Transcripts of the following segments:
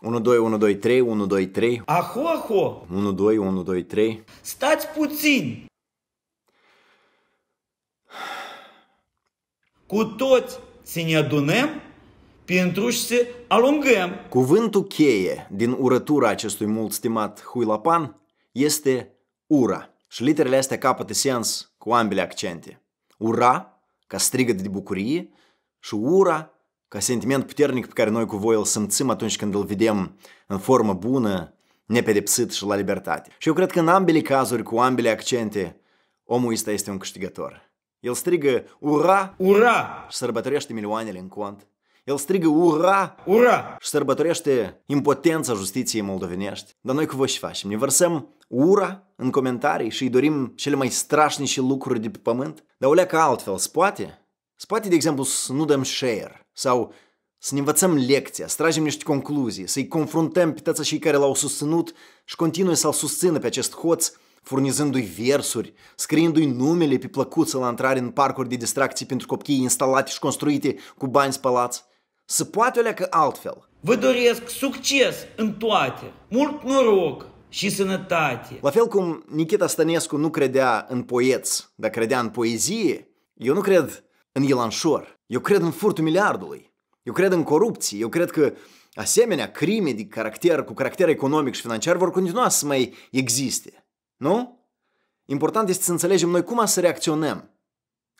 1, 2, 1, 2, 3, 1, 2, 3. Aho, aho! 1, 2, 1, 2, 3. Stați puțin! Cu toți să ne adunăm pentru și să alungăm. Cuvântul cheie din urătura acestui mult stimat huilapan este ura. Și literele astea capătă sens cu ambele accente. Ura, ca strigăt de bucurie, și ura, ca sentiment puternic pe care noi cu voi îl simțim atunci când îl vedem în formă bună, nepedepsit și la libertate. Și eu cred că în ambele cazuri, cu ambele accente, omul ăsta este un câștigător. El strigă ura, ura și sărbătorește milioanele în cont. El strigă ura, ura și sărbătorește impotența justiției moldovenești. Dar noi cu voi și facem? Ne vărsăm ura în comentarii și îi dorim cele mai strașnice lucruri de pe pământ? Dar o leacă altfel se poate? Spate, de exemplu, să nu dăm share sau să ne învățăm lecția, să tragem niște concluzii, să-i confruntăm pe toți cei care l-au susținut și continuă să-l susțină pe acest hoț, furnizându-i versuri, scriindu-i numele pe plăcuță la intrare în parcuri de distracții pentru copii instalate și construite cu bani spălați. Să poate o leacă altfel. Vă doresc succes în toate, mult noroc și sănătate. La fel cum Nikita Stănescu nu credea în poeți, dar credea în poezie, eu nu cred în Ilanșor. Eu cred în furtul miliardului. Eu cred în corupție. Eu cred că asemenea crime de caracter, cu caracter economic și financiar vor continua să mai existe. Nu? Important este să înțelegem noi cum să reacționăm.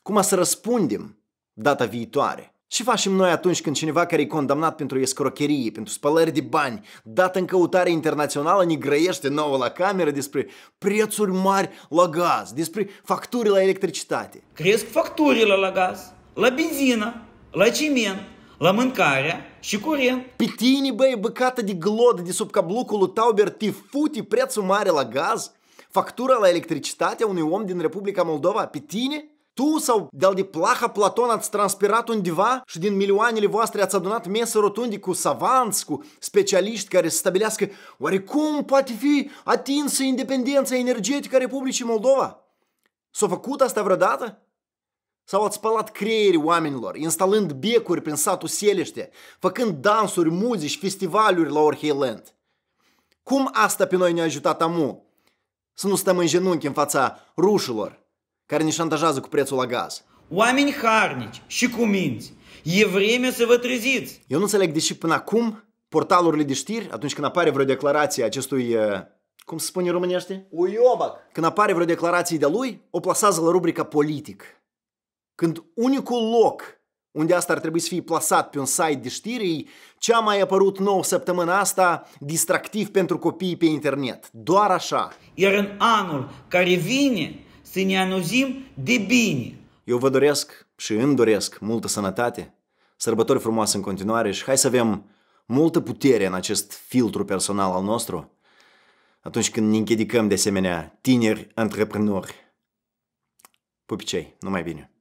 Cum să răspundem data viitoare. Ce facem noi atunci când cineva care e condamnat pentru escrocherie, pentru spălări de bani, dat în căutare internațională, ne grăiește nouă la cameră despre prețuri mari la gaz, despre facturi la electricitate? Cresc facturile la gaz, la benzină, la ciment, la mâncare și curent. Pe tine, băi, băcată de glod de sub cablucul lui Tauber, te futi prețul mare la gaz? Factura la a unui om din Republica Moldova? Pe tine? tu sau de-al de plaha Platon ați transpirat undeva și din milioanele voastre ați adunat mese rotunde cu savanți, cu specialiști care să stabilească oare cum poate fi atinsă independența energetică a Republicii Moldova? S-a făcut asta vreodată? Sau ați spălat creierii oamenilor, instalând becuri prin satul Selește, făcând dansuri, muzici, festivaluri la Orheiland? Cum asta pe noi ne-a ajutat amu? Să nu stăm în genunchi în fața rușilor, care ne șantajează cu prețul la gaz. Oameni harnici și cuminți, e vreme să vă treziți. Eu nu înțeleg de până acum portalurile de știri, atunci când apare vreo declarație acestui uh, cum se spune românește? Uiobac! Când apare vreo declarație de lui, o plasează la rubrica politic. Când unicul loc unde asta ar trebui să fie plasat pe un site de știri ce-a mai apărut nou săptămâna asta distractiv pentru copii pe internet. Doar așa. Iar în anul care vine, să ne anuzim de bine. Eu vă doresc și îmi doresc multă sănătate, sărbători frumoase în continuare și hai să avem multă putere în acest filtru personal al nostru atunci când ne închidicăm de asemenea tineri antreprenori. Pupicei, numai bine!